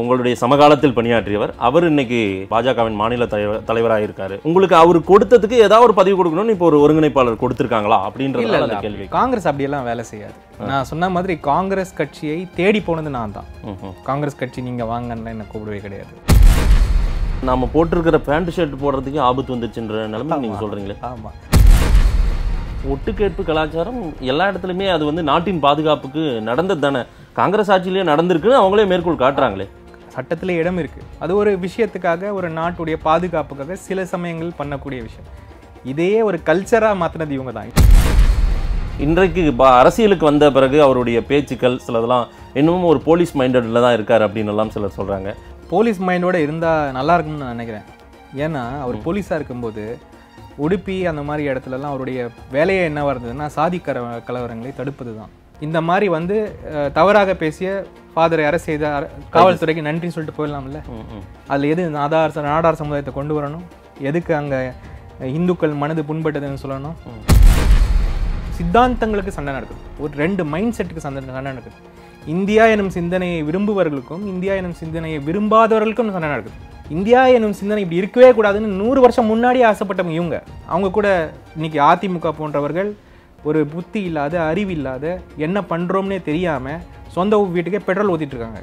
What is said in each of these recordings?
உங்களுடைய சமகாலத்தில் பணியாற்றியவர் அவர் இன்னைக்கு பாஜகவின் மாநில தலைவர் தலைவராக இருக்காரு உங்களுக்கு அவர் கொடுத்ததுக்கு ஏதாவது ஒரு பதிவு கொடுக்கணும்னு இப்போ ஒரு ஒருங்கிணைப்பாளர் கொடுத்திருக்காங்களா அப்படின்ற அந்த கேள்வி காங்கிரஸ் அப்படியெல்லாம் வேலை செய்யாது நான் சொன்ன மாதிரி காங்கிரஸ் கட்சியை தேடி போனது நான் தான் காங்கிரஸ் கட்சி நீங்க வாங்கன்னு என்ன கூப்பிடவே கிடையாது நாம போட்டிருக்கிற பேண்ட் ஷர்ட் போடுறதுக்கு ஆபத்து வந்துச்சுன்ற நிலைமை நீங்க சொல்றீங்களே ஆமா ஒட்டுக்கேட்பு கலாச்சாரம் எல்லா இடத்துலையுமே அது வந்து நாட்டின் பாதுகாப்புக்கு நடந்தது தானே காங்கிரஸ் ஆட்சியிலேயே நடந்திருக்குன்னு அவங்களே மேற்கோள் காட்டுறாங்களே சட்டத்தில் இடம் இருக்குது அது ஒரு விஷயத்துக்காக ஒரு நாட்டுடைய பாதுகாப்புக்காக சில சமயங்கள் பண்ணக்கூடிய விஷயம் இதையே ஒரு கல்ச்சராக மாற்றினது இவங்க தான் இன்றைக்கு அரசியலுக்கு வந்த பிறகு அவருடைய பேச்சுக்கள் சிலதெல்லாம் இன்னமும் ஒரு போலீஸ் மைண்டடில் தான் இருக்கார் அப்படின்னு எல்லாம் சிலர் சொல்கிறாங்க போலீஸ் மைண்டோடு இருந்தால் நல்லா இருக்கும்னு நான் நினைக்கிறேன் ஏன்னா அவர் போலீஸாக இருக்கும்போது உடுப்பி அந்த மாதிரி இடத்துலலாம் அவருடைய வேலையை என்னவாக இருந்ததுன்னா சாதி கலவரங்களை தடுப்பது தான் இந்த மாதிரி வந்து தவறாக பேசிய ஃபாதர் யாரை செய்த காவல்துறைக்கு நன்றி சொல்லிட்டு போயிடலாம்ல அதில் எது நாடார் நாடார் சமுதாயத்தை கொண்டு வரணும் எதுக்கு அங்கே இந்துக்கள் மனது புண்பட்டதுன்னு சொல்லணும் சித்தாந்தங்களுக்கு சண்டை நடக்குது ஒரு ரெண்டு மைண்ட் செட்டுக்கு சண்டை சண்டை நடக்குது இந்தியா எனும் சிந்தனையை விரும்புபவர்களுக்கும் இந்தியா எனும் சிந்தனையை விரும்பாதவர்களுக்கும் சண்டை நடக்குது இந்தியா எனும் சிந்தனை இப்படி இருக்கவே கூடாதுன்னு நூறு வருஷம் முன்னாடி ஆசைப்பட்டவங்க இவங்க அவங்க கூட இன்னைக்கு அதிமுக போன்றவர்கள் ஒரு புத்தி இல்லாத அறிவு இல்லாத என்ன பண்ணுறோம்னே தெரியாமல் சொந்த வீட்டுக்கே பெட்ரோல் ஊற்றிட்டுருக்காங்க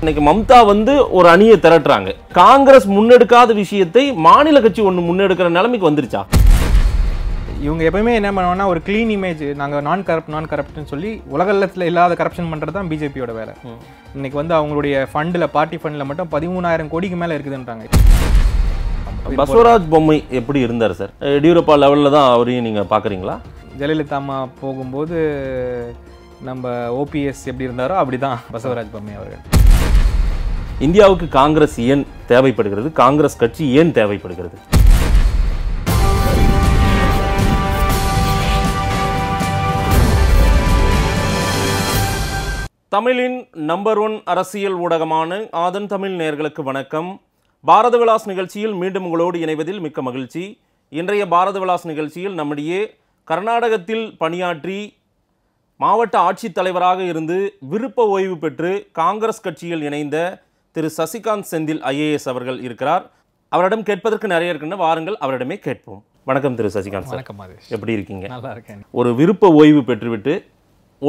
இன்னைக்கு மம்தா வந்து ஒரு அணியை திரட்டுறாங்க காங்கிரஸ் முன்னெடுக்காத விஷயத்தை மாநில கட்சி ஒன்று முன்னெடுக்கிற நிலைமைக்கு வந்துருச்சா இவங்க எப்பவுமே என்ன பண்ணுவோம்னா ஒரு க்ளீன் இமேஜ் நாங்கள் நான் கரப்ட் நான் கரப்ட்னு சொல்லி உலகத்தில் இல்லாத கரப்ஷன் பண்ணுறது தான் பிஜேபியோட வேலை இன்னைக்கு வந்து அவங்களுடைய ஃபண்டில் பார்ட்டி ஃபண்டில் மட்டும் பதிமூணாயிரம் கோடிக்கு மேலே இருக்குதுன்றாங்க பசவராஜ் பொம்மை எப்படி இருந்தார் சார் எடியூரப்பா லெவலில் தான் அவரையும் நீங்கள் பார்க்குறீங்களா ஜெயலலிதா அம்மா போகும்போது நம்ம ஓபிஎஸ் எப்படி இருந்தாரோ அப்படி தான் பசவராஜ் பொம்மை அவர்கள் இந்தியாவுக்கு காங்கிரஸ் ஏன் தேவைப்படுகிறது காங்கிரஸ் கட்சி ஏன் தேவைப்படுகிறது தமிழின் நம்பர் ஒன் அரசியல் ஊடகமான ஆதன் தமிழ் நேர்களுக்கு வணக்கம் பாரத விலாஸ் நிகழ்ச்சியில் மீண்டும் உங்களோடு இணைவதில் மிக்க மகிழ்ச்சி இன்றைய பாரத விலாஸ் நிகழ்ச்சியில் நம்மிடையே கர்நாடகத்தில் பணியாற்றி மாவட்ட ஆட்சித்தலைவராக இருந்து விருப்ப ஓய்வு பெற்று காங்கிரஸ் கட்சியில் இணைந்த திரு சசிகாந்த் செந்தில் ஐஏஎஸ் அவர்கள் இருக்கிறார் அவரிடம் கேட்பதற்கு நிறைய இருக்குன்னு வாருங்கள் அவரிடமே கேட்போம் வணக்கம் திரு சசிகாந்த் சார் எப்படி இருக்கீங்க நல்லா இருக்கேன் ஒரு விருப்ப ஓய்வு பெற்றுவிட்டு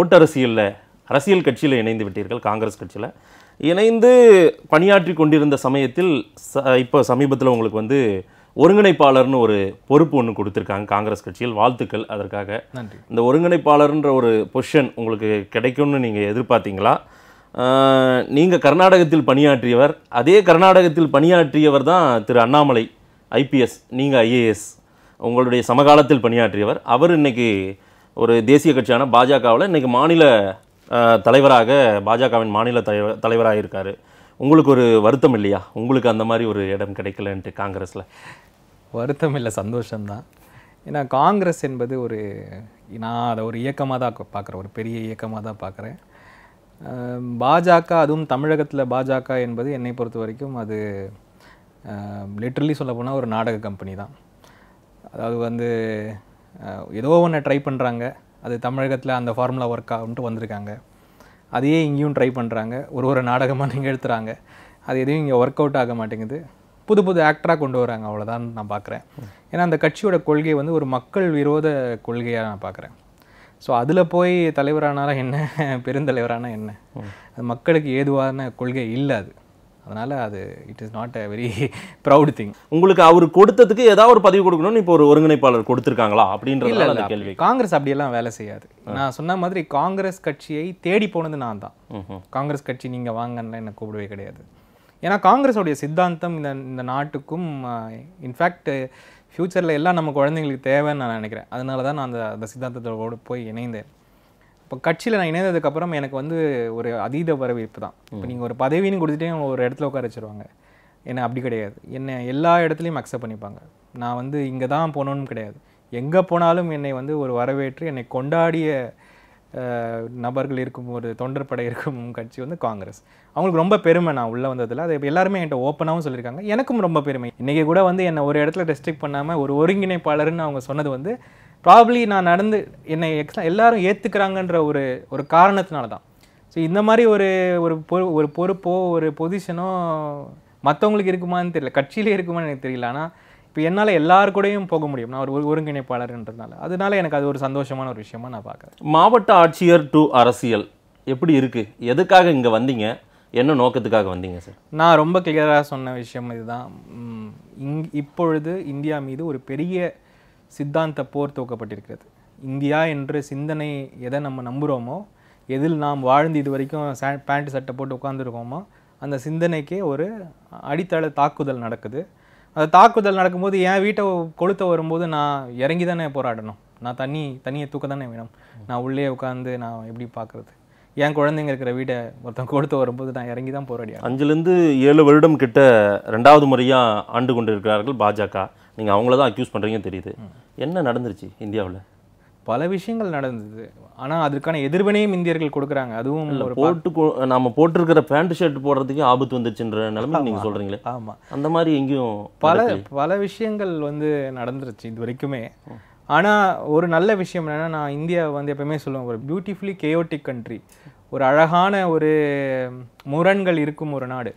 ஓட்டரசியலில் அரசியல் கட்சியில் இணைந்து விட்டீர்கள் காங்கிரஸ் கட்சியில் இணைந்து பணியாற்றி கொண்டிருந்த சமயத்தில் ச இப்போ சமீபத்தில் உங்களுக்கு வந்து ஒருங்கிணைப்பாளர்னு ஒரு பொறுப்பு ஒன்று கொடுத்துருக்காங்க காங்கிரஸ் கட்சியில் வாழ்த்துக்கள் அதற்காக நன்றி இந்த ஒருங்கிணைப்பாளர்ன்ற ஒரு பொஷன் உங்களுக்கு கிடைக்கும்னு நீங்கள் எதிர்பார்த்தீங்களா நீங்கள் கர்நாடகத்தில் பணியாற்றியவர் அதே கர்நாடகத்தில் பணியாற்றியவர் தான் திரு அண்ணாமலை ஐபிஎஸ் நீங்கள் ஐஏஎஸ் உங்களுடைய சமகாலத்தில் பணியாற்றியவர் அவர் இன்றைக்கி ஒரு தேசிய கட்சியான பாஜகவில் இன்றைக்கி மாநில தலைவராக பாஜகவின் மாநில தலைவர் தலைவராக இருக்கார் உங்களுக்கு ஒரு வருத்தம் இல்லையா உங்களுக்கு அந்த மாதிரி ஒரு இடம் கிடைக்கலன்ட்டு காங்கிரஸில் வருத்தம் இல்லை சந்தோஷம்தான் ஏன்னா காங்கிரஸ் என்பது ஒரு நான் அதை ஒரு இயக்கமாக தான் பார்க்குறேன் ஒரு பெரிய இயக்கமாக தான் பார்க்குறேன் பாஜக அதுவும் தமிழகத்தில் பாஜக என்பது என்னை பொறுத்த வரைக்கும் அது லிட்ரலி சொல்லப்போனால் ஒரு நாடக கம்பெனி தான் அதாவது வந்து ஏதோ ஒன்று ட்ரை பண்ணுறாங்க அது தமிழகத்தில் அந்த ஃபார்முலா ஒர்க் ஆகும்ட்டு வந்திருக்காங்க அதையே இங்கேயும் ட்ரை பண்ணுறாங்க ஒரு ஒரு நாடகமாக நீங்கள் எடுத்துகிறாங்க அது எதுவும் இங்கே ஒர்க் அவுட் ஆக மாட்டேங்குது புது புது ஆக்டராக கொண்டு வராங்க அவ்வளோதான் நான் பார்க்குறேன் ஏன்னா அந்த கட்சியோட கொள்கை வந்து ஒரு மக்கள் விரோத கொள்கையாக நான் பார்க்குறேன் ஸோ அதில் போய் தலைவரானாலும் என்ன பெருந்தலைவரானால் என்ன அது மக்களுக்கு ஏதுவான கொள்கை இல்லை அது அதனால் அது it is not a very proud thing உங்களுக்கு அவர் கொடுத்ததுக்கு ஏதாவது ஒரு பதிவு கொடுக்கணும்னு இப்போ ஒரு ஒருங்கிணைப்பாளர் கொடுத்துருக்காங்களா அப்படின்ற கேள்வி காங்கிரஸ் அப்படியெல்லாம் வேலை செய்யாது நான் சொன்ன மாதிரி காங்கிரஸ் கட்சியை தேடி போனது நான் தான் காங்கிரஸ் கட்சி நீங்கள் வாங்கன்னு என்னை கூப்பிடவே கிடையாது ஏன்னா காங்கிரஸோடைய சித்தாந்தம் இந்த இந்த நாட்டுக்கும் இன்ஃபேக்ட் ஃப்யூச்சரில் எல்லாம் நம்ம குழந்தைங்களுக்கு தேவைன்னு நான் நினைக்கிறேன் அதனால தான் நான் அந்த அந்த சித்தாந்தத்தோடு போய் இணைந்தேன் இப்போ கட்சியில் நான் இணைந்ததுக்கப்புறம் எனக்கு வந்து ஒரு அதீத வரவேற்பு தான் இப்போ நீங்கள் ஒரு பதவின்னு கொடுத்துட்டே ஒரு இடத்துல உட்கார வச்சுருவாங்க என்ன அப்படி கிடையாது என்னை எல்லா இடத்துலையும் அக்செப்ட் பண்ணிப்பாங்க நான் வந்து இங்கே தான் போனோன்னு கிடையாது எங்கே போனாலும் என்னை வந்து ஒரு வரவேற்று என்னை கொண்டாடிய நபர்கள் இருக்கும் ஒரு தொண்டர்படை இருக்கும் கட்சி வந்து காங்கிரஸ் அவங்களுக்கு ரொம்ப பெருமை நான் உள்ளே வந்ததில் அது எல்லாருமே என்கிட்ட ஓப்பனாகவும் சொல்லியிருக்காங்க எனக்கும் ரொம்ப பெருமை இன்றைக்கி கூட வந்து என்னை ஒரு இடத்துல ரெஸ்ட்ரிக்ட் பண்ணாமல் ஒரு ஒருங்கிணைப்பாளர்னு அவங்க சொன்னது வந்து ப்ராபப்ளி நான் நடந்து என்னை எக்ஸ் எல்லாரும் ஏற்றுக்கிறாங்கன்ற ஒரு ஒரு காரணத்தினால தான் ஸோ இந்த மாதிரி ஒரு ஒரு ஒரு பொறுப்போ ஒரு பொசிஷனோ மற்றவங்களுக்கு இருக்குமான்னு தெரியல கட்சியிலே இருக்குமான்னு எனக்கு தெரியல ஆனால் இப்போ என்னால் எல்லாரு கூடயும் போக முடியும் நான் ஒரு ஒருங்கிணைப்பாளர்ன்றதுனால அதனால எனக்கு அது ஒரு சந்தோஷமான ஒரு விஷயமா நான் பார்க்குறேன் மாவட்ட ஆட்சியர் டு அரசியல் எப்படி இருக்குது எதுக்காக இங்கே வந்தீங்க என்ன நோக்கத்துக்காக வந்தீங்க சார் நான் ரொம்ப கிளியராக சொன்ன விஷயம் இதுதான் இங் இப்பொழுது இந்தியா மீது ஒரு பெரிய சித்தாந்த போர் துவக்கப்பட்டிருக்கிறது இந்தியா என்று சிந்தனை எதை நம்ம நம்புகிறோமோ எதில் நாம் வாழ்ந்து இது வரைக்கும் சே பேண்ட் சட்டை போட்டு உட்காந்துருக்கோமோ அந்த சிந்தனைக்கு ஒரு அடித்தள தாக்குதல் நடக்குது அந்த தாக்குதல் நடக்கும்போது என் வீட்டை கொளுத்த வரும்போது நான் இறங்கி தானே போராடணும் நான் தண்ணி தண்ணியை தூக்க தானே வேணும் நான் உள்ளே உட்காந்து நான் எப்படி பார்க்குறது என் குழந்தைங்க இருக்கிற வீட்டை ஒருத்தன் கொடுத்து வரும்போது நான் இறங்கி தான் போராடியா அஞ்சுலேருந்து ஏழு வருடம் கிட்ட ரெண்டாவது முறையாக ஆண்டு கொண்டிருக்கிறார்கள் பாஜக நீங்கள் அவங்கள தான் அக்யூஸ் பண்ணுறீங்கன்னு தெரியுது என்ன நடந்துருச்சு இந்தியாவில் பல விஷயங்கள் நடந்தது ஆனால் அதுக்கான எதிர்வினையும் இந்தியர்கள் கொடுக்குறாங்க அதுவும் போட்டு நம்ம போட்டிருக்கிற பேண்ட் ஷர்ட் போடுறதுக்கே ஆபத்து வந்துருச்சுன்ற நிலைமை நீங்கள் சொல்கிறீங்களே ஆமாம் அந்த மாதிரி எங்கேயும் பல பல விஷயங்கள் வந்து நடந்துருச்சு இது வரைக்குமே ஆனால் ஒரு நல்ல விஷயம் என்னென்னா நான் இந்தியா வந்து எப்பவுமே சொல்லுவேன் ஒரு பியூட்டிஃபுல்லி கேயோட்டிக் கண்ட்ரி ஒரு அழகான ஒரு முரண்கள் இருக்கும் ஒரு நாடு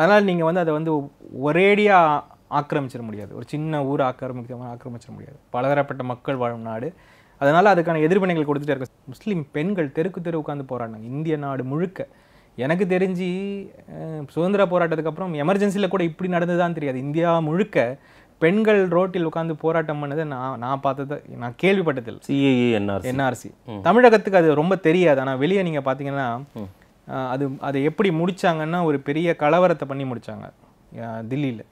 அதனால் நீங்கள் வந்து அதை வந்து ஒரேடியாக ஆக்கிரமிச்சிட முடியாது ஒரு சின்ன ஊர் ஆக்கிரமிக்க ஆக்கிரமிச்சிட முடியாது பலதரப்பட்ட மக்கள் வாழும் நாடு அதனால் அதுக்கான எதிர்வினைகள் கொடுத்துட்டே இருக்க முஸ்லீம் பெண்கள் தெருக்கு தெரு உட்காந்து போராடினாங்க இந்திய நாடு முழுக்க எனக்கு தெரிஞ்சு சுதந்திர போராட்டத்துக்கு அப்புறம் எமர்ஜென்சியில் கூட இப்படி நடந்ததுதான் தெரியாது இந்தியா முழுக்க பெண்கள் ரோட்டில் உட்காந்து போராட்டம் பண்ணதை நான் நான் பார்த்தது நான் கேள்விப்பட்டதில் என்ஆர்சி தமிழகத்துக்கு அது ரொம்ப தெரியாது ஆனால் வெளியே நீங்கள் பார்த்தீங்கன்னா அது அதை எப்படி முடித்தாங்கன்னா ஒரு பெரிய கலவரத்தை பண்ணி முடித்தாங்க தில்லியில்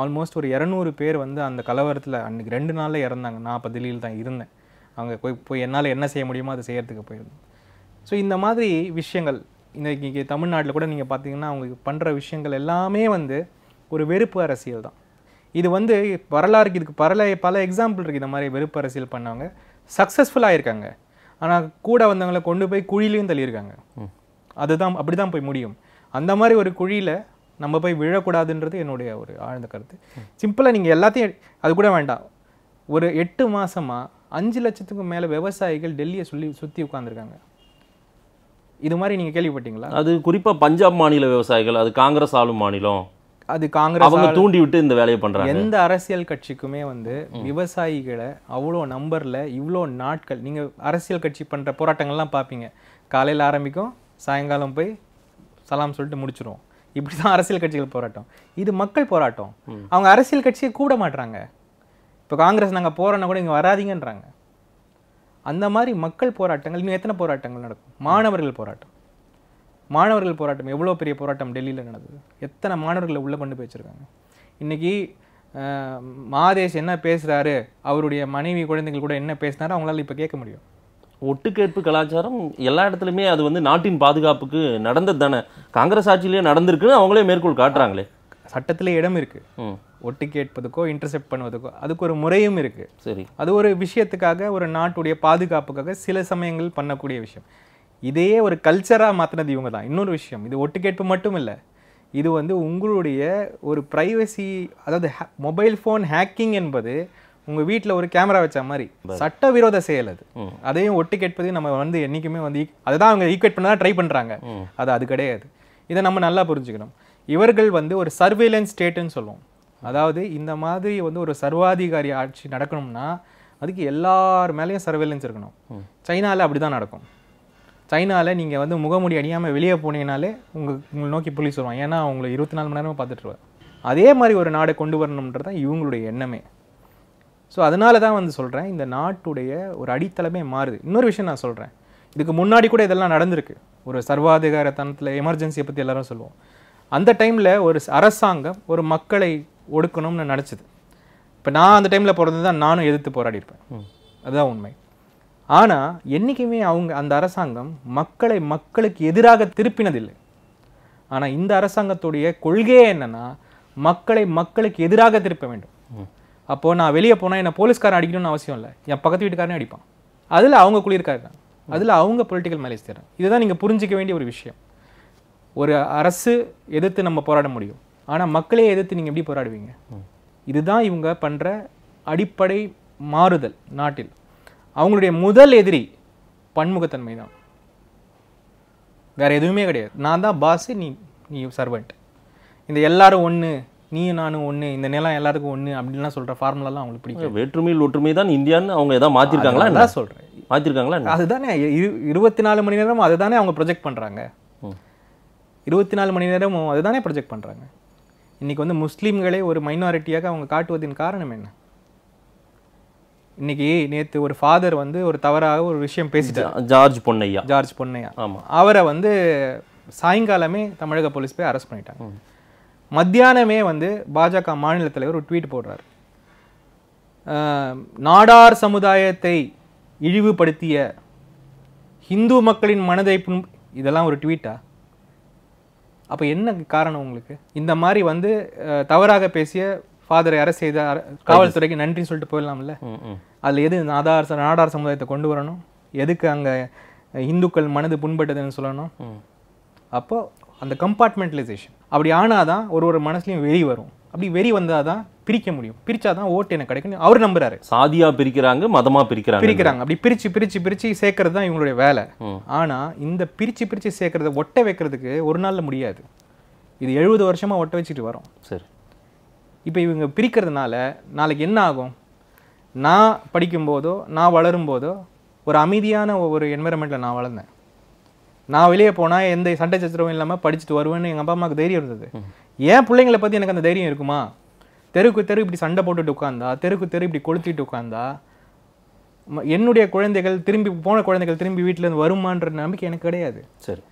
ஆல்மோஸ்ட் ஒரு இரநூறு பேர் வந்து அந்த கலவரத்தில் அன்றைக்கி ரெண்டு நாளில் இறந்தாங்க நான் அப்போ தில்லியில் தான் இருந்தேன் அங்கே போய் போய் என்னால் என்ன செய்ய முடியுமோ அதை செய்கிறதுக்கு போயிருந்தேன் ஸோ இந்த மாதிரி விஷயங்கள் இன்றைக்கி தமிழ்நாட்டில் கூட நீங்கள் பார்த்தீங்கன்னா அவங்க பண்ணுற விஷயங்கள் எல்லாமே வந்து ஒரு வெறுப்பு அரசியல் தான் இது வந்து வரலாறுக்கு இதுக்கு பரல பல எக்ஸாம்பிள் இருக்குது இந்த மாதிரி வெறுப்பு அரசியல் பண்ணவங்க சக்ஸஸ்ஃபுல்லாக இருக்காங்க ஆனால் கூட வந்தவங்களை கொண்டு போய் குழிலையும் தள்ளியிருக்காங்க அதுதான் அப்படி தான் போய் முடியும் அந்த மாதிரி ஒரு குழியில் நம்ம போய் விழக்கூடாதுன்றது என்னுடைய ஒரு ஆழ்ந்த கருத்து சிம்பிளாக நீங்கள் எல்லாத்தையும் அது கூட வேண்டாம் ஒரு எட்டு மாதமாக அஞ்சு லட்சத்துக்கு மேலே விவசாயிகள் டெல்லியை சொல்லி சுற்றி உட்காந்துருக்காங்க இது மாதிரி நீங்கள் கேள்விப்பட்டீங்களா அது குறிப்பாக பஞ்சாப் மாநில விவசாயிகள் அது காங்கிரஸ் ஆளும் மாநிலம் அது காங்கிரஸ் அவங்க தூண்டி விட்டு இந்த வேலையை பண்ணுறாங்க எந்த அரசியல் கட்சிக்குமே வந்து விவசாயிகளை அவ்வளோ நம்பரில் இவ்வளோ நாட்கள் நீங்கள் அரசியல் கட்சி பண்ணுற போராட்டங்கள்லாம் பார்ப்பீங்க காலையில் ஆரம்பிக்கும் சாயங்காலம் போய் சலாம் சொல்லிட்டு முடிச்சிருவோம் இப்படி தான் அரசியல் கட்சிகள் போராட்டம் இது மக்கள் போராட்டம் அவங்க அரசியல் கட்சியை கூட மாட்டுறாங்க இப்போ காங்கிரஸ் நாங்கள் போகிறோன்னா கூட இங்கே வராதிங்கன்றாங்க அந்த மாதிரி மக்கள் போராட்டங்கள் இன்னும் எத்தனை போராட்டங்கள் நடக்கும் மாணவர்கள் போராட்டம் மாணவர்கள் போராட்டம் எவ்வளோ பெரிய போராட்டம் டெல்லியில் நடந்தது எத்தனை மாணவர்களை உள்ளே கொண்டு போயிச்சிருக்காங்க இன்றைக்கி மாதேஷ் என்ன பேசுகிறாரு அவருடைய மனைவி குழந்தைகள் கூட என்ன பேசினாரோ அவங்களால இப்போ கேட்க முடியும் ஒட்டுக்கேற்பு கலாச்சாரம் எல்லா இடத்துலையுமே அது வந்து நாட்டின் பாதுகாப்புக்கு நடந்தது தானே காங்கிரஸ் ஆட்சியிலேயே நடந்திருக்குன்னு அவங்களே மேற்கோள் காட்டுறாங்களே சட்டத்தில் இடம் இருக்குது ஒட்டு கேட்பதுக்கோ இன்டர்செப்ட் பண்ணுவதுக்கோ அதுக்கு ஒரு முறையும் இருக்குது சரி அது ஒரு விஷயத்துக்காக ஒரு நாட்டுடைய பாதுகாப்புக்காக சில சமயங்கள் பண்ணக்கூடிய விஷயம் இதையே ஒரு கல்ச்சராக மாற்றினது இவங்க தான் இன்னொரு விஷயம் இது ஒட்டு கேட்பு மட்டும் இல்லை இது வந்து உங்களுடைய ஒரு ப்ரைவசி அதாவது மொபைல் ஃபோன் ஹேக்கிங் என்பது உங்கள் வீட்டில் ஒரு கேமரா வச்ச மாதிரி சட்டவிரோத செயல் அது அதையும் ஒட்டு கேட்பதையும் நம்ம வந்து என்றைக்குமே வந்து அதை தான் அவங்க ஈக்வேட் பண்ண ட்ரை பண்ணுறாங்க அது அது கிடையாது இதை நம்ம நல்லா புரிஞ்சுக்கணும் இவர்கள் வந்து ஒரு சர்வேலன்ஸ் ஸ்டேட்டுன்னு சொல்லுவோம் அதாவது இந்த மாதிரி வந்து ஒரு சர்வாதிகாரி ஆட்சி நடக்கணும்னா அதுக்கு எல்லார் மேலேயும் சர்வேலன்ஸ் இருக்கணும் சைனாவில் அப்படி தான் நடக்கும் சைனாவில் நீங்கள் வந்து முகமூடி அணியாமல் வெளியே போனீங்கனாலே உங்கள் உங்களை நோக்கி புள்ளி சொல்லுவாங்க ஏன்னா அவங்களை இருபத்தி நாலு மணி நேரமாக பார்த்துட்டுருவாங்க அதே மாதிரி ஒரு நாடை கொண்டு வரணுன்றது தான் இவங்களுடைய எண்ணமே ஸோ அதனால தான் வந்து சொல்கிறேன் இந்த நாட்டுடைய ஒரு அடித்தளமே மாறுது இன்னொரு விஷயம் நான் சொல்கிறேன் இதுக்கு முன்னாடி கூட இதெல்லாம் நடந்திருக்கு ஒரு சர்வாதிகார தனத்தில் எமர்ஜென்சியை பற்றி எல்லாரும் சொல்லுவோம் அந்த டைமில் ஒரு அரசாங்கம் ஒரு மக்களை ஒடுக்கணும்னு நினச்சிது இப்போ நான் அந்த டைமில் பிறந்தது தான் நானும் எதிர்த்து போராடி இருப்பேன் அதுதான் உண்மை ஆனால் என்றைக்குமே அவங்க அந்த அரசாங்கம் மக்களை மக்களுக்கு எதிராக திருப்பினதில்லை ஆனால் இந்த அரசாங்கத்துடைய கொள்கையே என்னென்னா மக்களை மக்களுக்கு எதிராக திருப்ப வேண்டும் அப்போது நான் வெளியே போனால் என்னை போலீஸ்காரன் அடிக்கணும்னு அவசியம் இல்லை என் பக்கத்து வீட்டுக்காரனே அடிப்பான் அதில் அவங்க குளிர்காரன் அதில் அவங்க பொலிட்டிக்கல் மேலேஜ் தரும் இதுதான் நீங்கள் புரிஞ்சிக்க வேண்டிய ஒரு விஷயம் ஒரு அரசு எதிர்த்து நம்ம போராட முடியும் ஆனால் மக்களே எதிர்த்து நீங்கள் எப்படி போராடுவீங்க இதுதான் இவங்க பண்ணுற அடிப்படை மாறுதல் நாட்டில் அவங்களுடைய முதல் எதிரி பன்முகத்தன்மை தான் வேறு எதுவுமே கிடையாது நான் தான் பாஸு நீ நீ சர்வெண்ட் இந்த எல்லாரும் ஒன்று நீ நானும் ஒன்று இந்த நிலம் எல்லாருக்கும் ஒன்று அப்படின்லாம் சொல்கிற ஃபார்முலாலாம் அவங்களுக்கு பிடிக்கும் வேற்றுமையில் ஒற்றுமை தான் இந்தியான்னு அவங்க எதாவது மாற்றிருக்காங்களா நான் சொல்கிறேன் மாற்றிருக்காங்களா அதுதானே இரு இருபத்தி நாலு மணி அதை தானே அவங்க ப்ரொஜெக்ட் பண்ணுறாங்க இருபத்தி நாலு மணி அதை தானே ப்ரொஜெக்ட் பண்ணுறாங்க இன்றைக்கி வந்து முஸ்லீம்களே ஒரு மைனாரிட்டியாக அவங்க காட்டுவதின் காரணம் என்ன இன்னைக்கு நேற்று ஒரு ஃபாதர் வந்து ஒரு தவறாக ஒரு விஷயம் பேசிட்டார் ஜார்ஜ் பொன்னையா ஜார்ஜ் பொன்னையா ஆமாம் அவரை வந்து சாயங்காலமே தமிழக போலீஸ் போய் அரெஸ்ட் பண்ணிட்டாங்க மத்தியானமே வந்து பாஜக மாநில தலைவர் ஒரு ட்வீட் போடுறார் நாடார் சமுதாயத்தை இழிவுபடுத்திய ஹிந்து மக்களின் மனதை புண் இதெல்லாம் ஒரு ட்வீட்டா அப்போ என்ன காரணம் உங்களுக்கு இந்த மாதிரி வந்து தவறாக பேசிய ஃபாதரை அரசு செய்த காவல்துறைக்கு நன்றின்னு சொல்லிட்டு போயிடலாம்ல அதில் எது நாடார் நாடார் சமுதாயத்தை கொண்டு வரணும் எதுக்கு அங்கே இந்துக்கள் மனது புண்பட்டதுன்னு சொல்லணும் அப்போ அந்த கம்பார்ட்மெண்டலைசேஷன் அப்படி ஆனால் தான் ஒரு ஒரு மனசுலையும் வெறி வரும் அப்படி வெறி வந்தால் தான் பிரிக்க முடியும் பிரிச்சா தான் ஓட்டு எனக்கு கிடைக்குன்னு அவர் நம்புறாரு சாதியா பிரிக்கிறாங்க மதமா பிரிக்கிறாங்க பிரிக்கிறாங்க அப்படி பிரிச்சு பிரிச்சு பிரிச்சு சேர்க்கறது தான் இவங்களுடைய வேலை ஆனா இந்த பிரிச்சு பிரிச்சு சேர்க்கறத ஒட்ட வைக்கிறதுக்கு ஒரு நாள்ல முடியாது இது எழுபது வருஷமா ஒட்ட வச்சுட்டு வரோம் சரி இப்போ இவங்க பிரிக்கிறதுனால நாளைக்கு என்ன ஆகும் நான் படிக்கும்போதோ நான் வளரும் போதோ ஒரு அமைதியான ஒரு என்விரான்மெண்ட்டில் நான் வளர்ந்தேன் நான் வெளியே போனால் எந்த சண்டை சச்சரவும் இல்லாமல் படிச்சுட்டு வருவேன்னு எங்கள் அப்பா அம்மாவுக்கு தைரியம் இருந்தது ஏன் பிள்ளைங்களை பற்றி எனக்கு அந்த தைரியம் இருக்குமா தெருக்கு தெரு இப்படி சண்டை போட்டுட்டு உட்காந்தா தெருக்கு தெரு இப்படி கொளுத்திட்டு உட்காந்தா என்னுடைய குழந்தைகள் திரும்பி போன குழந்தைகள் திரும்பி வீட்டிலேருந்து வருமான்ற நம்பிக்கை எனக்கு கிடையாது சரி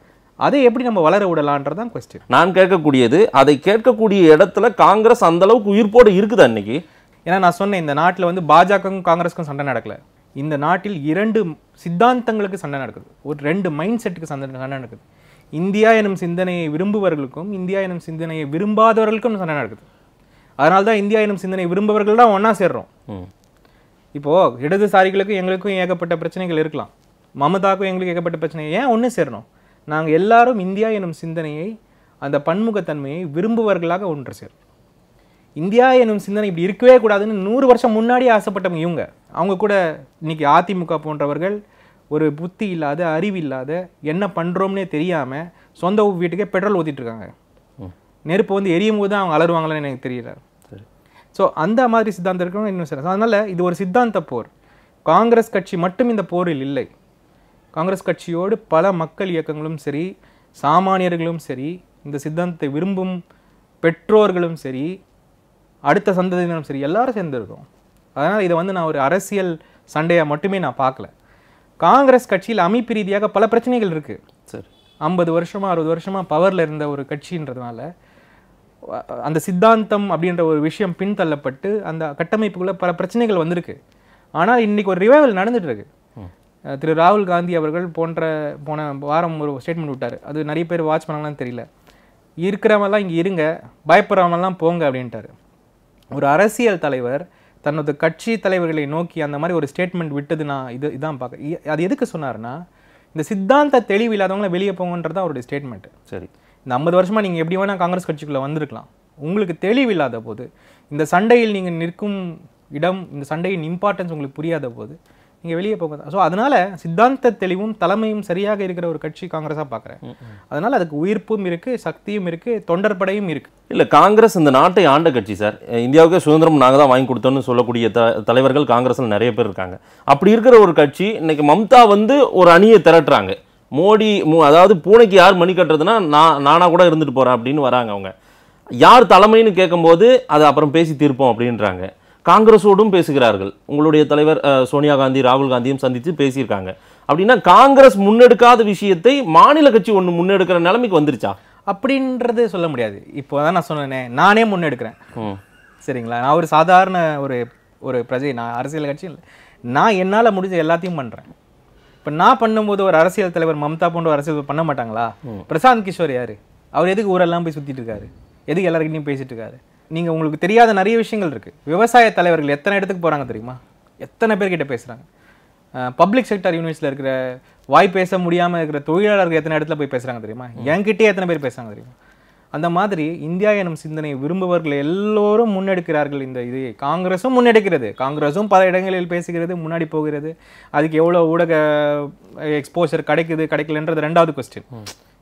அதை எப்படி நம்ம வளர விடலான்றதான் கொஸ்டின் நான் கேட்கக்கூடியது அதை கேட்கக்கூடிய இடத்துல காங்கிரஸ் அந்த அளவுக்கு உயிர்ப்போடு இருக்குது அன்னைக்கு ஏன்னா நான் சொன்னேன் இந்த நாட்டில் வந்து பாஜகவும் காங்கிரஸுக்கும் சண்டை நடக்கல இந்த நாட்டில் இரண்டு சித்தாந்தங்களுக்கு சண்டை நடக்குது ஒரு ரெண்டு மைண்ட் செட்டுக்கு சண்டை சண்டை நடக்குது இந்தியா எனும் சிந்தனையை விரும்புபவர்களுக்கும் இந்தியா எனும் சிந்தனையை விரும்பாதவர்களுக்கும் சண்டை நடக்குது அதனால தான் இந்தியா எனும் சிந்தனை விரும்பவர்கள் தான் ஒன்றா சேர்றோம் இப்போது இடதுசாரிகளுக்கும் எங்களுக்கும் ஏகப்பட்ட பிரச்சனைகள் இருக்கலாம் மமதாக்கும் எங்களுக்கு ஏகப்பட்ட பிரச்சனை ஏன் ஒன்று சேரணும் நாங்கள் எல்லாரும் இந்தியா எனும் சிந்தனையை அந்த பன்முகத்தன்மையை விரும்புவர்களாக ஒன்று சேரும் இந்தியா எனும் சிந்தனை இப்படி இருக்கவே கூடாதுன்னு நூறு வருஷம் முன்னாடி ஆசைப்பட்டவங்க இவங்க அவங்க கூட இன்றைக்கி அதிமுக போன்றவர்கள் ஒரு புத்தி இல்லாத அறிவு இல்லாத என்ன பண்ணுறோம்னே தெரியாமல் சொந்த வீட்டுக்கே பெட்ரோல் ஊற்றிட்டுருக்காங்க நெருப்பு வந்து எரியும் போது தான் அவங்க அலருவாங்களேன்னு எனக்கு தெரியல ஸோ அந்த மாதிரி சித்தாந்தம் இருக்கணும் இன்னும் சரி அதனால் இது ஒரு சித்தாந்த போர் காங்கிரஸ் கட்சி மட்டும் இந்த போரில் இல்லை காங்கிரஸ் கட்சியோடு பல மக்கள் இயக்கங்களும் சரி சாமானியர்களும் சரி இந்த சித்தாந்தத்தை விரும்பும் பெற்றோர்களும் சரி அடுத்த சந்ததியினரும் சரி எல்லாரும் சேர்ந்துருக்கோம் அதனால் இதை வந்து நான் ஒரு அரசியல் சண்டையை மட்டுமே நான் பார்க்கல காங்கிரஸ் கட்சியில் அமைப்பு ரீதியாக பல பிரச்சனைகள் இருக்குது சார் ஐம்பது வருஷமாக அறுபது வருஷமாக பவரில் இருந்த ஒரு கட்சின்றதுனால அந்த சித்தாந்தம் அப்படின்ற ஒரு விஷயம் பின்தள்ளப்பட்டு அந்த கட்டமைப்புக்குள்ளே பல பிரச்சனைகள் வந்திருக்கு ஆனால் இன்றைக்கி ஒரு ரிவைவல் நடந்துகிட்ருக்கு திரு ராகுல் காந்தி அவர்கள் போன்ற போன வாரம் ஒரு ஸ்டேட்மெண்ட் விட்டார் அது நிறைய பேர் வாட்ச் பண்ணலாம் தெரியல இருக்கிறவங்கலாம் இங்கே இருங்க பயப்படுறவங்கலாம் போங்க அப்படின்ட்டார் ஒரு அரசியல் தலைவர் தன்னோட கட்சி தலைவர்களை நோக்கி அந்த மாதிரி ஒரு ஸ்டேட்மெண்ட் விட்டது நான் இது இதான் பார்க்க அது எதுக்கு சொன்னார்னா இந்த சித்தாந்த தெளிவு இல்லாதவங்கள வெளியே போங்கன்றது அவருடைய ஸ்டேட்மெண்ட்டு சரி இந்த ஐம்பது வருஷமாக நீங்கள் எப்படி வேணால் காங்கிரஸ் கட்சிக்குள்ளே வந்திருக்கலாம் உங்களுக்கு தெளிவு இல்லாத போது இந்த சண்டையில் நீங்கள் நிற்கும் இடம் இந்த சண்டையின் இம்பார்ட்டன்ஸ் உங்களுக்கு புரியாத போது நீங்கள் வெளியே போக ஸோ அதனால் சித்தாந்த தெளிவும் தலைமையும் சரியாக இருக்கிற ஒரு கட்சி காங்கிரஸாக பார்க்குறேன் அதனால் அதுக்கு உயிர்ப்பும் இருக்குது சக்தியும் இருக்குது தொண்டர்படையும் இருக்குது இல்லை காங்கிரஸ் இந்த நாட்டை ஆண்ட கட்சி சார் இந்தியாவுக்கு சுதந்திரம் நாங்கள் தான் வாங்கி கொடுத்தோம்னு சொல்லக்கூடிய த தலைவர்கள் காங்கிரஸில் நிறைய பேர் இருக்காங்க அப்படி இருக்கிற ஒரு கட்சி இன்றைக்கி மம்தா வந்து ஒரு அணியை திரட்டுறாங்க மோடி அதாவது பூனைக்கு யார் மணி கட்டுறதுன்னா நான் நானாக கூட இருந்துட்டு போகிறேன் அப்படின்னு வராங்க அவங்க யார் தலைமைன்னு கேட்கும்போது அதை அப்புறம் பேசி தீர்ப்போம் அப்படின்றாங்க காங்கிரஸோடும் பேசுகிறார்கள் உங்களுடைய தலைவர் சோனியா காந்தி ராகுல் காந்தியும் சந்தித்து பேசியிருக்காங்க அப்படின்னா காங்கிரஸ் முன்னெடுக்காத விஷயத்தை மாநில கட்சி ஒன்று முன்னெடுக்கிற நிலைமைக்கு வந்துருச்சா அப்படின்றது சொல்ல முடியாது இப்போ தான் நான் சொன்னேன் நானே முன்னெடுக்கிறேன் சரிங்களா நான் ஒரு சாதாரண ஒரு ஒரு பிரஜை நான் அரசியல் கட்சி இல்லை நான் என்னால் முடிஞ்ச எல்லாத்தையும் பண்ணுறேன் இப்போ நான் பண்ணும்போது ஒரு அரசியல் தலைவர் மம்தா போன்ற அரசியல் பண்ண மாட்டாங்களா பிரசாந்த் கிஷோர் யார் அவர் எதுக்கு ஊரெல்லாம் போய் சுற்றிட்டு இருக்காரு எதுக்கு எல்லாருக்கிட்டையும் பேசிட்டு இருக்காரு நீங்கள் உங்களுக்கு தெரியாத நிறைய விஷயங்கள் இருக்குது விவசாய தலைவர்கள் எத்தனை இடத்துக்கு போகிறாங்க தெரியுமா எத்தனை பேர்கிட்ட பேசுகிறாங்க பப்ளிக் செக்டர் யூனிட்ஸில் இருக்கிற வாய் பேச முடியாமல் இருக்கிற தொழிலாளர்கள் எத்தனை இடத்துல போய் பேசுகிறாங்க தெரியுமா என்கிட்டே எத்தனை பேர் பேசுகிறாங்க தெரியுமா அந்த மாதிரி இந்தியா எனும் சிந்தனையை விரும்புபவர்கள் எல்லோரும் முன்னெடுக்கிறார்கள் இந்த இது காங்கிரஸும் முன்னெடுக்கிறது காங்கிரஸும் பல இடங்களில் பேசுகிறது முன்னாடி போகிறது அதுக்கு எவ்வளோ ஊடக எக்ஸ்போஷர் கிடைக்குது கிடைக்கலன்றது ரெண்டாவது கொஸ்டின்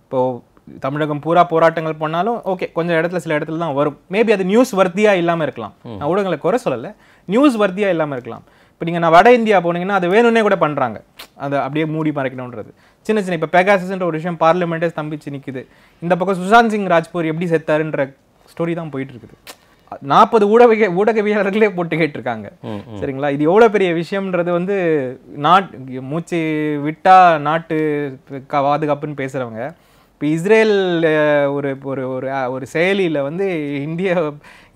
இப்போது தமிழகம் பூரா போராட்டங்கள் பண்ணாலும் ஓகே கொஞ்சம் இடத்துல சில இடத்துல தான் வரும் மேபி அது நியூஸ் வர்த்தியாக இல்லாமல் இருக்கலாம் நான் ஊடகங்களை குறை சொல்லலை நியூஸ் வர்த்தியாக இல்லாமல் இருக்கலாம் இப்போ நீங்கள் நான் வட இந்தியா போனீங்கன்னா அது வேணும்னே கூட பண்ணுறாங்க அதை அப்படியே மூடி மறைக்கணுன்றது சின்ன சின்ன இப்போ பெகாசஸ்ன்ற ஒரு விஷயம் பார்லிமெண்ட்டே ஸ்தம்பிச்சு நிற்குது இந்த பக்கம் சுஷாந்த் சிங் ராஜ்பூர் எப்படி செத்தாருன்ற ஸ்டோரி தான் போயிட்டு இருக்குது நாற்பது ஊடக ஊடகவியலர்களே போட்டு கேட்டிருக்காங்க சரிங்களா இது எவ்வளோ பெரிய விஷயம்ன்றது வந்து நாட் மூச்சு விட்டா நாட்டு பாதுகாப்புன்னு பேசுகிறவங்க இப்போ இஸ்ரேல் ஒரு ஒரு ஒரு ஒரு செயலியில் வந்து இந்தியா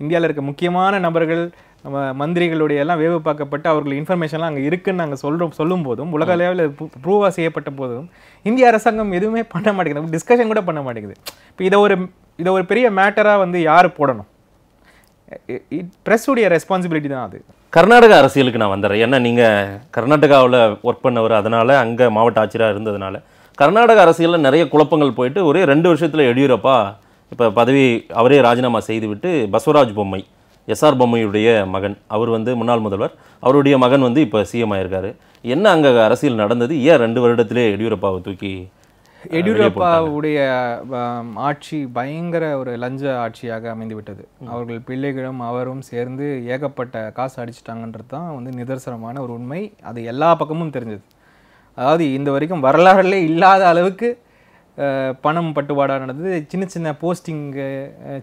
இந்தியாவில் இருக்க முக்கியமான நபர்கள் நம்ம மந்திரிகளுடைய எல்லாம் வேவு பார்க்கப்பட்டு அவர்கள் இன்ஃபர்மேஷன்லாம் அங்கே இருக்குன்னு நாங்கள் சொல்கிறோம் சொல்லும் போதும் உலக அளவில் ப்ரூவாக செய்யப்பட்ட போதும் இந்திய அரசாங்கம் எதுவுமே பண்ண மாட்டேங்குது டிஸ்கஷன் கூட பண்ண மாட்டேங்குது இப்போ இதை ஒரு இதை ஒரு பெரிய மேட்டராக வந்து யார் போடணும் ப்ரெஸ்ஸுடைய ரெஸ்பான்சிபிலிட்டி தான் அது கர்நாடக அரசியலுக்கு நான் வந்துடுறேன் ஏன்னா நீங்கள் கர்நாடகாவில் ஒர்க் பண்ணவர் அதனால் அங்கே மாவட்ட ஆட்சியராக இருந்ததுனால கர்நாடக அரசியலில் நிறைய குழப்பங்கள் போயிட்டு ஒரே ரெண்டு வருஷத்தில் எடியூரப்பா இப்போ பதவி அவரே ராஜினாமா செய்துவிட்டு பஸ்வராஜ் பொம்மை எஸ்ஆர் பொம்மையுடைய மகன் அவர் வந்து முன்னாள் முதல்வர் அவருடைய மகன் வந்து இப்போ சிஎம் ஆயிருக்காரு என்ன அங்கே அரசியல் நடந்தது ஏன் ரெண்டு வருடத்திலே எடியூரப்பாவை தூக்கி எடியூரப்பாவுடைய ஆட்சி பயங்கர ஒரு லஞ்ச ஆட்சியாக அமைந்து விட்டது அவர்கள் பிள்ளைகளும் அவரும் சேர்ந்து ஏகப்பட்ட காசு அடிச்சிட்டாங்கன்றது தான் வந்து நிதர்சனமான ஒரு உண்மை அது எல்லா பக்கமும் தெரிஞ்சது அதாவது இந்த வரைக்கும் வரலாறுலே இல்லாத அளவுக்கு பணம் பட்டுவாடாக நடந்தது சின்ன சின்ன போஸ்டிங்கு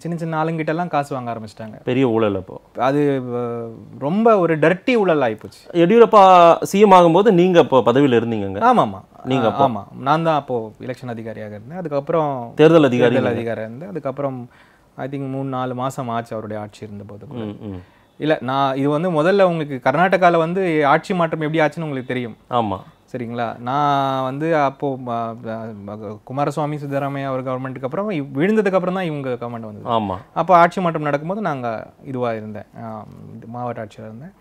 சின்ன சின்ன ஆளுங்கிட்டலாம் காசு வாங்க ஆரம்பிச்சிட்டாங்க பெரிய ஊழல் அப்போ அது ரொம்ப ஒரு டர்ட்டி ஊழல் ஆகிப்போச்சு எடியூரப்பா சிஎம் ஆகும்போது நீங்கள் இப்போ பதவியில் இருந்தீங்க ஆமாம் ஆமாம் நீங்கள் ஆமாம் நான் தான் அப்போது எலெக்ஷன் அதிகாரியாக இருந்தேன் அதுக்கப்புறம் தேர்தல் அதிகாரி தேர்தல் அதிகாரியாக இருந்தேன் அதுக்கப்புறம் ஐ திங்க் மூணு நாலு மாதம் ஆச்சு அவருடைய ஆட்சி இருந்தபோது இல்லை நான் இது வந்து முதல்ல உங்களுக்கு கர்நாடகாவில் வந்து ஆட்சி மாற்றம் எப்படி ஆச்சுன்னு உங்களுக்கு தெரியும் ஆமாம் சரிங்களா நான் வந்து அப்போது குமாரசுவாமி சித்தராமையா அவர் கவர்மெண்ட்டுக்கு அப்புறம் விழுந்ததுக்கு அப்புறம் தான் இவங்க கவர்மெண்ட் வந்தது ஆமாம் அப்போ ஆட்சி மாற்றம் நடக்கும்போது நாங்கள் இதுவாக இருந்தேன் மாவட்ட ஆட்சியாக இருந்தேன்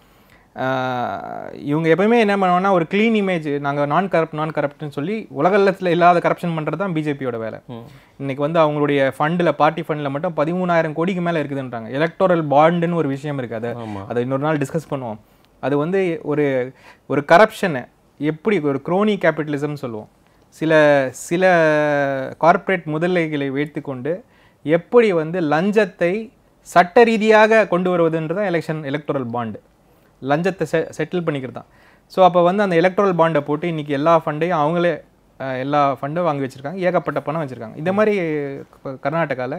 இவங்க எப்பயுமே என்ன பண்ணுவோம்னா ஒரு க்ளீன் இமேஜ் நாங்கள் நான் கரப்ட் நான் கரப்ட்னு சொல்லி உலகத்தில் இல்லாத கரப்ஷன் பண்ணுறது தான் பிஜேபியோட வேலை இன்றைக்கி வந்து அவங்களுடைய ஃபண்டில் பார்ட்டி ஃபண்டில் மட்டும் பதிமூணாயிரம் கோடிக்கு மேலே இருக்குதுன்றாங்க எலக்டோரல் பாண்டுன்னு ஒரு விஷயம் இருக்குது அதை அதை இன்னொரு நாள் டிஸ்கஸ் பண்ணுவோம் அது வந்து ஒரு ஒரு கரப்ஷனு எப்படி ஒரு குரோனி கேபிட்டலிசம்னு சொல்லுவோம் சில சில கார்ப்பரேட் முதலைகளை வைத்து கொண்டு எப்படி வந்து லஞ்சத்தை சட்ட ரீதியாக கொண்டு வருவதுன்றது தான் எலெக்ஷன் எலக்ட்ரல் பாண்டு லஞ்சத்தை செ செட்டில் பண்ணிக்கிறது தான் ஸோ அப்போ வந்து அந்த எலக்ட்ரல் பாண்டை போட்டு இன்றைக்கி எல்லா ஃபண்டையும் அவங்களே எல்லா ஃபண்டும் வாங்கி வச்சுருக்காங்க ஏகப்பட்ட பணம் வச்சுருக்காங்க இந்த மாதிரி கர்நாடகாவில்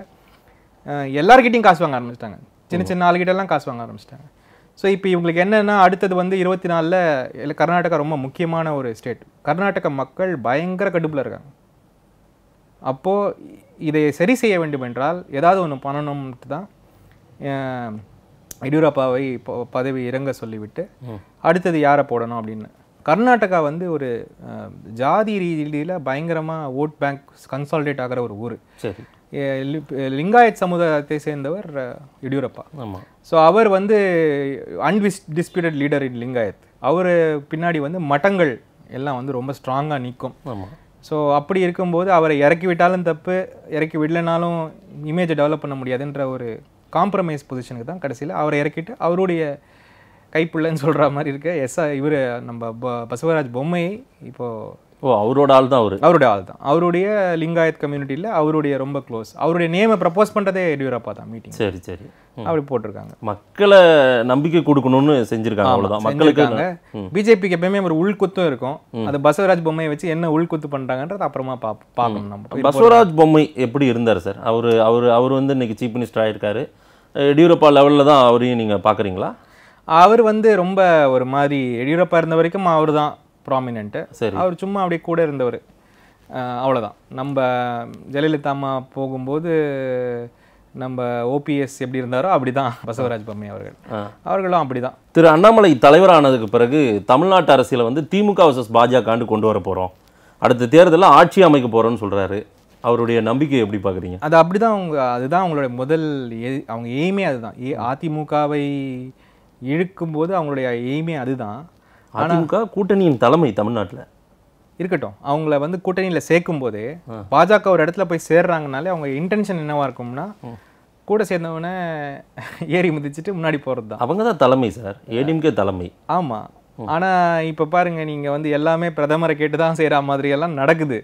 எல்லார்கிட்டையும் காசு வாங்க ஆரம்பிச்சிட்டாங்க சின்ன சின்ன ஆளுகிட்டெல்லாம் காசு வாங்க ஆரம்பிச்சிட்டாங்க ஸோ இப்போ இவங்களுக்கு என்னென்னா அடுத்தது வந்து இருபத்தி நாலில் கர்நாடகா ரொம்ப முக்கியமான ஒரு ஸ்டேட் கர்நாடக மக்கள் பயங்கர கடுப்பில் இருக்காங்க அப்போது இதை சரி செய்ய வேண்டும் என்றால் ஏதாவது ஒன்று பண்ணணும்ட்டு தான் எடியூரப்பாவை பதவி இறங்க சொல்லிவிட்டு அடுத்தது யாரை போடணும் அப்படின்னு கர்நாடகா வந்து ஒரு ஜாதி ரீதியில் பயங்கரமாக ஓட் பேங்க் கன்சால்டேட் ஆகிற ஒரு ஊர் சரி லிங்காயத் சமுதாயத்தை சேர்ந்தவர் எடியூரப்பா ஆமாம் ஸோ அவர் வந்து undisputed leader in Lingayat அவர் பின்னாடி வந்து மட்டங்கள் எல்லாம் வந்து ரொம்ப ஸ்ட்ராங்காக நிற்கும் ஆமாம் ஸோ அப்படி இருக்கும்போது அவரை இறக்கி விட்டாலும் தப்பு இறக்கி விடலைனாலும் இமேஜை டெவலப் பண்ண முடியாதுன்ற ஒரு காம்ப்ரமைஸ் பொசிஷனுக்கு தான் கடைசியில் அவரை இறக்கிட்டு அவருடைய கைப்புள்ளன்னு சொல்கிற மாதிரி இருக்க எஸ்ஆ இவர் நம்ம ப பசவராஜ் பொம்மையை இப்போது ஓ அவரோட ஆள் தான் அவர் அவருடைய ஆள் தான் அவருடைய லிங்காயத் கம்யூனிட்டியில் அவருடைய ரொம்ப க்ளோஸ் அவருடைய நேமை ப்ரப்போஸ் பண்ணுறதே எடியூரப்பா தான் மீட்டிங் சரி சரி அப்படி போட்டிருக்காங்க மக்களை நம்பிக்கை கொடுக்கணும்னு செஞ்சுருக்காங்க அவ்வளோதான் மக்களுக்கு பிஜேபிக்கு எப்பயுமே ஒரு உள்குத்தும் இருக்கும் அது பசவராஜ் பொம்மையை வச்சு என்ன உள்குத்து பண்ணுறாங்கன்றது அப்புறமா பா பார்க்கணும் நம்ம பசவராஜ் பொம்மை எப்படி இருந்தார் சார் அவர் அவர் அவர் வந்து இன்னைக்கு சீஃப் மினிஸ்டர் ஆகியிருக்காரு எடியூரப்பா லெவலில் தான் அவரையும் நீங்கள் பார்க்குறீங்களா அவர் வந்து ரொம்ப ஒரு மாதிரி எடியூரப்பா இருந்த வரைக்கும் அவர் தான் ப்ராமினென்ட்டு அவர் சும்மா அப்படியே கூட இருந்தவர் அவ்வளோதான் நம்ம ஜெயலலிதா அம்மா போகும்போது நம்ம ஓபிஎஸ் எப்படி இருந்தாரோ அப்படி தான் பசவராஜ் பொம்மை அவர்கள் அவர்களும் அப்படி தான் திரு அண்ணாமலை தலைவரானதுக்கு பிறகு தமிழ்நாட்டு அரசியலை வந்து திமுக வர்சஸ் பாஜகன்னு கொண்டு வர போகிறோம் அடுத்த தேர்தலில் ஆட்சி அமைக்க போகிறோன்னு சொல்கிறாரு அவருடைய நம்பிக்கை எப்படி பார்க்குறீங்க அது அப்படி தான் அவங்க அதுதான் அவங்களுடைய முதல் அவங்க எய்மே அதுதான் ஏ அதிமுகவை இழுக்கும்போது அவங்களுடைய எய்மே அதுதான் அதிமுக கூட்டணியின் தலைமை தமிழ்நாட்டில் இருக்கட்டும் அவங்கள வந்து கூட்டணியில் சேர்க்கும் போதே பாஜக ஒரு இடத்துல போய் சேர்றாங்கனாலே அவங்க இன்டென்ஷன் என்னவா இருக்கும்னா கூட சேர்ந்தவனே ஏறி முதிச்சுட்டு முன்னாடி போகிறது தான் அவங்க தான் தலைமை சார் ஏடிஎம்கே தலைமை ஆமாம் ஆனால் இப்போ பாருங்கள் நீங்கள் வந்து எல்லாமே பிரதமரை கேட்டு தான் செய்கிற மாதிரி எல்லாம் நடக்குது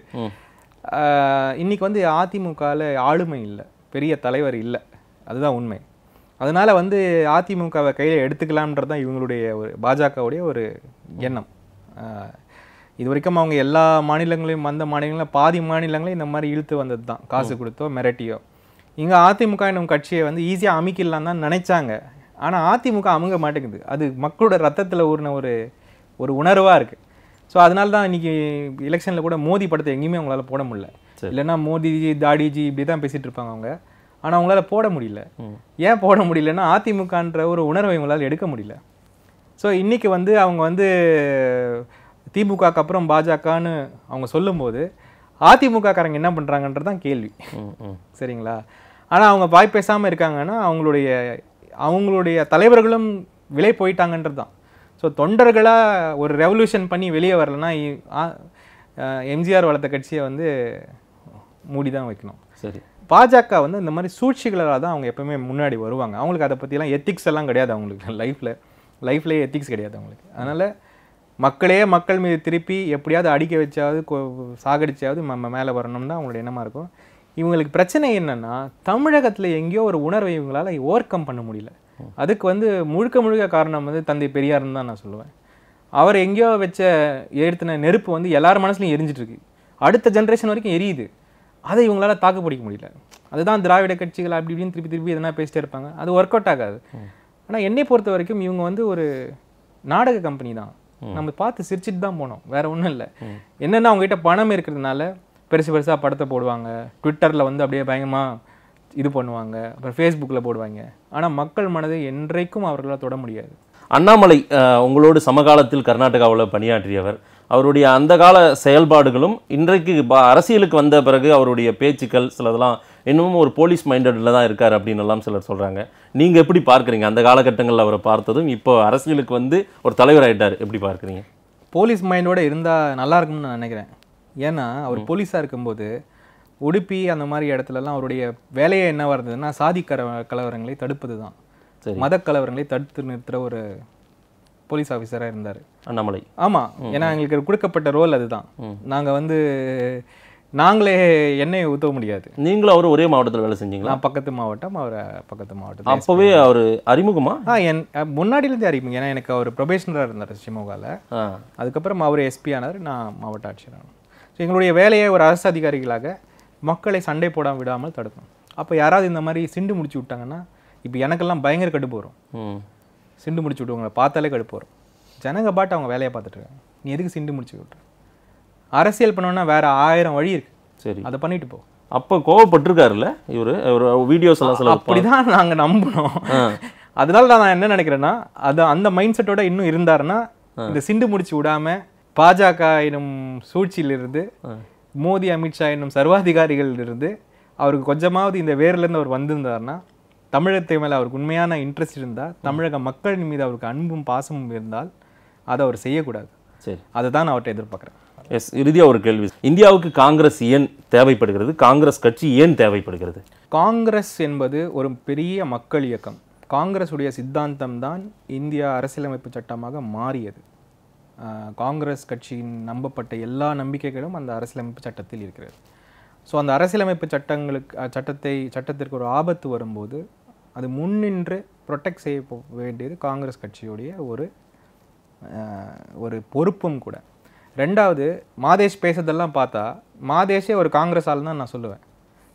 இன்றைக்கி வந்து அதிமுகவில் ஆளுமை இல்லை பெரிய தலைவர் இல்லை அதுதான் உண்மை அதனால் வந்து அதிமுகவை கையில் எடுத்துக்கலாம்ன்றது தான் இவங்களுடைய ஒரு பாஜகவுடைய ஒரு எண்ணம் இது வரைக்கும் அவங்க எல்லா மாநிலங்களையும் வந்த மாநிலங்களும் பாதி மாநிலங்களையும் இந்த மாதிரி இழுத்து வந்தது தான் காசு கொடுத்தோ மிரட்டியோ இங்கே அதிமுக என்னும் கட்சியை வந்து ஈஸியாக அமைக்கலாம் தான் நினச்சாங்க ஆனால் அதிமுக அமுங்க மாட்டேங்குது அது மக்களோட ரத்தத்தில் ஊறின ஒரு ஒரு உணர்வாக இருக்குது ஸோ அதனால தான் இன்றைக்கி எலெக்ஷனில் கூட மோதி படத்தை எங்கேயுமே அவங்களால போட முடியல இல்லைன்னா மோதிஜி தாடிஜி இப்படி தான் பேசிகிட்டு இருப்பாங்க அவங்க ஆனால் அவங்களால போட முடியல ஏன் போட முடியலன்னா அதிமுகன்ற ஒரு உணர்வை இவங்களால் எடுக்க முடியல ஸோ இன்றைக்கி வந்து அவங்க வந்து திமுகக்கு அப்புறம் பாஜகன்னு அவங்க சொல்லும்போது அதிமுகக்காரங்க என்ன பண்ணுறாங்கன்றது தான் கேள்வி சரிங்களா ஆனால் அவங்க வாய் பேசாமல் இருக்காங்கன்னா அவங்களுடைய அவங்களுடைய தலைவர்களும் விலை போயிட்டாங்கன்றது தான் ஸோ தொண்டர்களாக ஒரு ரெவல்யூஷன் பண்ணி வெளியே வரலன்னா எம்ஜிஆர் வளர்த்த கட்சியை வந்து மூடி தான் வைக்கணும் சரி பாஜக வந்து இந்த மாதிரி சூழ்ச்சிகளால் தான் அவங்க எப்பவுமே முன்னாடி வருவாங்க அவங்களுக்கு அதை பற்றிலாம் எத்திக்ஸ் எல்லாம் கிடையாது அவங்களுக்கு லைஃப்பில் லைஃப்லேயே எத்திக்ஸ் கிடையாது அவங்களுக்கு அதனால் மக்களே மக்கள் மீது திருப்பி எப்படியாவது அடிக்க வச்சாவது சாகடிச்சாவது நம்ம மேலே வரணும் தான் அவங்களோட எண்ணமாக இருக்கும் இவங்களுக்கு பிரச்சனை என்னென்னா தமிழகத்தில் எங்கேயோ ஒரு உணர்வை இவங்களால் ஓவர் கம் பண்ண முடியல அதுக்கு வந்து முழுக்க முழுக்க காரணம் வந்து தந்தை பெரியார்னு தான் நான் சொல்லுவேன் அவர் எங்கேயோ வச்ச ஏற்றின நெருப்பு வந்து எல்லார் மனசுலையும் எரிஞ்சிட்ருக்கு அடுத்த ஜென்ரேஷன் வரைக்கும் எரியுது அதை இவங்களால் தாக்கு பிடிக்க முடியல அதுதான் திராவிட கட்சிகள் அப்படி இப்படின்னு திருப்பி திருப்பி எதனா பேசிட்டே இருப்பாங்க அது ஒர்க் அவுட் ஆகாது ஆனால் என்னை பொறுத்த வரைக்கும் இவங்க வந்து ஒரு நாடக கம்பெனி தான் நம்ம பார்த்து சிரிச்சிட்டு தான் போனோம் வேற ஒன்றும் இல்லை என்னென்னா அவங்ககிட்ட பணம் இருக்கிறதுனால பெருசு பெருசாக படத்தை போடுவாங்க ட்விட்டரில் வந்து அப்படியே பயங்கரமாக இது பண்ணுவாங்க அப்புறம் ஃபேஸ்புக்கில் போடுவாங்க ஆனால் மக்கள் மனதை என்றைக்கும் அவர்களால் தொட முடியாது அண்ணாமலை உங்களோடு சமகாலத்தில் கர்நாடகாவில் பணியாற்றியவர் அவருடைய அந்த கால செயல்பாடுகளும் இன்றைக்கு அரசியலுக்கு வந்த பிறகு அவருடைய பேச்சுக்கள் சிலதெல்லாம் இன்னமும் ஒரு போலீஸ் மைண்டடில் தான் இருக்கார் அப்படின்னு எல்லாம் சிலர் சொல்கிறாங்க நீங்க எப்படி பார்க்குறீங்க அந்த காலகட்டங்களில் அவரை பார்த்ததும் இப்போ அரசியலுக்கு வந்து ஒரு தலைவர் ஆகிட்டார் எப்படி பார்க்குறீங்க போலீஸ் மைண்டோட இருந்தால் நல்லா இருக்கும்னு நான் நினைக்கிறேன் ஏன்னா அவர் போலீஸாக இருக்கும்போது உடுப்பி அந்த மாதிரி இடத்துலலாம் அவருடைய வேலையை என்ன இருந்ததுன்னா சாதி கர கலவரங்களை தடுப்பது தான் மத கலவரங்களை தடுத்து நிறுத்துகிற ஒரு போலீஸ் ஆஃபீஸராக இருந்தார் அண்ணாமலை ஆமாம் ஏன்னா எங்களுக்கு கொடுக்கப்பட்ட ரோல் அதுதான் நாங்கள் வந்து நாங்களே என்னை ஊற்ற முடியாது நீங்களும் அவர் ஒரே மாவட்டத்தில் வேலை செஞ்சீங்களா பக்கத்து மாவட்டம் அவர் பக்கத்து மாவட்டம் அப்போவே அவர் அறிமுகமா ஆ என் முன்னாடியிலேருந்து அறிமுகம் ஏன்னா எனக்கு அவர் ப்ரொபேஷனராக இருந்தார் சிமோகாவில் அதுக்கப்புறம் அவர் எஸ்பி ஆனார் நான் மாவட்ட ஆட்சியர் ஸோ எங்களுடைய வேலையை ஒரு அரசு அதிகாரிகளாக மக்களை சண்டை போடாமல் விடாமல் தடுக்கும் அப்போ யாராவது இந்த மாதிரி சிண்டு முடிச்சு விட்டாங்கன்னா இப்போ எனக்கெல்லாம் பயங்கர கடுப்பு வரும் சிண்டு முடிச்சு விட்டுவங்களை பார்த்தாலே கடுப்பு வரும் ஜனங்க பாட்டு அவங்க வேலையை பார்த்துட்டு இருக்காங்க நீ எதுக்கு சிண்டு முடிச்சு விட்டுரு அரசியல் பண்ணோம்னா வேற ஆயிரம் வழி இருக்கு சரி அதை பண்ணிட்டு போ அப்போ கோவப்பட்டிருக்காருல்ல இவர் ஒரு வீடியோஸ் எல்லாம் சொல்ல அப்படிதான் நாங்கள் நம்பினோம் அதனால நான் என்ன நினைக்கிறேன்னா அது அந்த மைண்ட் செட்டோட இன்னும் இருந்தாருன்னா இந்த சிண்டு முடிச்சு விடாம பாஜக எனும் சூழ்ச்சியிலிருந்து மோடி அமித்ஷா என்னும் சர்வாதிகாரிகள் இருந்து அவருக்கு கொஞ்சமாவது இந்த வேர்லேருந்து அவர் வந்திருந்தார்னா தமிழகத்தை மேலே அவருக்கு உண்மையான இன்ட்ரெஸ்ட் இருந்தால் தமிழக மக்கள் மீது அவருக்கு அன்பும் பாசமும் இருந்தால் அதை அவர் செய்யக்கூடாது சரி அதை தான் நான் அவர்கிட்ட எதிர்பார்க்குறேன் எஸ் இறுதியாக ஒரு கேள்வி இந்தியாவுக்கு காங்கிரஸ் ஏன் தேவைப்படுகிறது காங்கிரஸ் கட்சி ஏன் தேவைப்படுகிறது காங்கிரஸ் என்பது ஒரு பெரிய மக்கள் இயக்கம் காங்கிரஸுடைய சித்தாந்தம் தான் இந்தியா அரசியலமைப்பு சட்டமாக மாறியது காங்கிரஸ் கட்சியின் நம்பப்பட்ட எல்லா நம்பிக்கைகளும் அந்த அரசியலமைப்பு சட்டத்தில் இருக்கிறது ஸோ அந்த அரசியலமைப்பு சட்டங்களுக்கு சட்டத்தை சட்டத்திற்கு ஒரு ஆபத்து வரும்போது அது முன்னின்று ப்ரொட்டெக்ட் செய்ய வேண்டியது காங்கிரஸ் கட்சியுடைய ஒரு ஒரு பொறுப்பும் கூட ரெண்டாவது மாதேஷ் பேசுறதெல்லாம் பார்த்தா மாதேஷே ஒரு காங்கிரஸ் ஆள் தான் நான் சொல்லுவேன்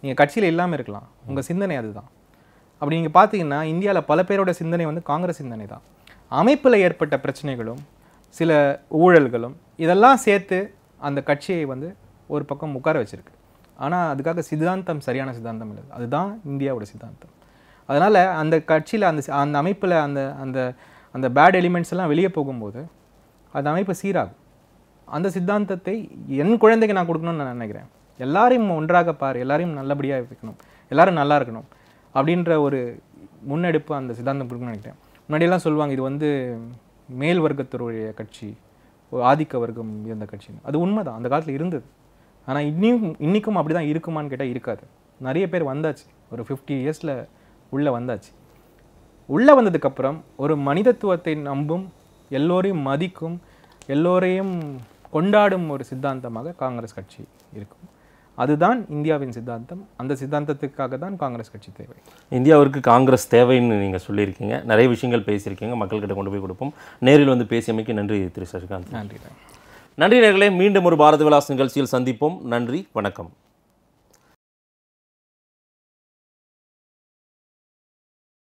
நீங்கள் கட்சியில் இல்லாமல் இருக்கலாம் உங்கள் சிந்தனை அதுதான் அப்படி நீங்கள் பார்த்தீங்கன்னா இந்தியாவில் பல பேரோட சிந்தனை வந்து காங்கிரஸ் சிந்தனை தான் அமைப்பில் ஏற்பட்ட பிரச்சனைகளும் சில ஊழல்களும் இதெல்லாம் சேர்த்து அந்த கட்சியை வந்து ஒரு பக்கம் உட்கார வச்சுருக்கு ஆனால் அதுக்காக சித்தாந்தம் சரியான சித்தாந்தம் இல்லை அதுதான் இந்தியாவோட சித்தாந்தம் அதனால் அந்த கட்சியில் அந்த அந்த அமைப்பில் அந்த அந்த அந்த பேட் எலிமெண்ட்ஸ் எல்லாம் வெளியே போகும்போது அந்த அமைப்பு சீராகும் அந்த சித்தாந்தத்தை என் குழந்தைக்கு நான் கொடுக்கணும்னு நான் நினைக்கிறேன் எல்லாரையும் ஒன்றாக பார் எல்லாரையும் நல்லபடியாக வைக்கணும் எல்லாரும் நல்லா இருக்கணும் அப்படின்ற ஒரு முன்னெடுப்பு அந்த சித்தாந்தம் கொடுக்கணும்னு நினைக்கிறேன் முன்னாடியெல்லாம் சொல்லுவாங்க இது வந்து மேல் வர்க்கத்தருடைய கட்சி ஆதிக்க வர்க்கம் இருந்த கட்சின்னு அது உண்மைதான் அந்த காலத்தில் இருந்தது ஆனால் இன்னும் இன்றைக்கும் அப்படி தான் இருக்குமான்னு கேட்டால் இருக்காது நிறைய பேர் வந்தாச்சு ஒரு ஃபிஃப்டி இயர்ஸில் உள்ளே வந்தாச்சு உள்ளே வந்ததுக்கப்புறம் ஒரு மனிதத்துவத்தை நம்பும் எல்லோரையும் மதிக்கும் எல்லோரையும் கொண்டாடும் ஒரு சித்தாந்தமாக காங்கிரஸ் கட்சி இருக்கும் அதுதான் இந்தியாவின் சித்தாந்தம் அந்த சித்தாந்தத்துக்காக தான் காங்கிரஸ் கட்சி தேவை இந்தியாவிற்கு காங்கிரஸ் தேவைன்னு நீங்கள் சொல்லியிருக்கீங்க நிறைய விஷயங்கள் பேசியிருக்கீங்க மக்கள்கிட்ட கொண்டு போய் கொடுப்போம் நேரில் வந்து பேசியமைக்கு நன்றி திரு சசிகாந்த் நன்றி நன்றி நேர்களை மீண்டும் ஒரு பாரத விலாஸ் நிகழ்ச்சியில் சந்திப்போம் நன்றி வணக்கம்